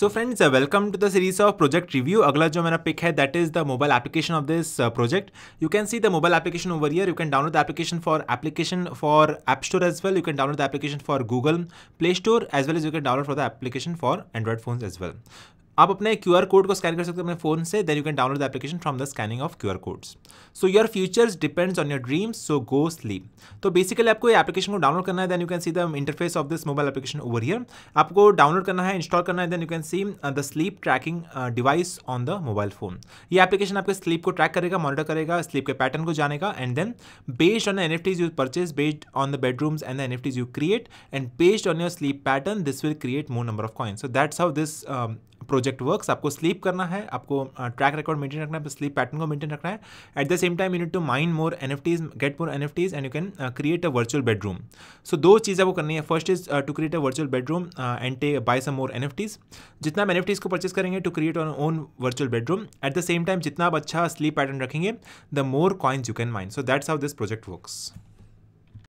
so friends welcome to the series of project review अगला जो मेरा पिक है that is the mobile application of this project you can see the mobile application over here you can download the application for application for app store as well you can download the application for Google Play Store as well as you can download for the application for Android phones as well आप अपने Q R code को scan कर सकते हो अपने phone से then you can download the application from the scanning of Q R codes so your futures depends on your dreams so go sleep तो basically आपको ये एप्लीकेशन को डाउनलोड करना है then you can see the interface of this mobile application over here आपको download करना है install करना है then you can see the sleep tracking device on the mobile phone ये एप्लीकेशन आपके स्लीप को ट्रैक करेगा मॉनिटर करेगा स्लीप के पैटर्न को जानेगा and then based on N F Ts you purchase based on the bedrooms and N F Ts you create and based on your sleep pattern this will create more number of coin so that's how this project works आपको sleep करना है आपको track record maintain रखना है sleep pattern को maintain रखना है at the same time you need to mine more N get more N and you can create a virtual bedroom so दो चीज़ें आपको करनी है first is to create a virtual bedroom and टे buy some more N जितना आप N F को purchase करेंगे to create on own virtual bedroom at the same time जितना आप अच्छा स्लीप पैटर्न रखेंगे the more coins you can mine so that's how this project works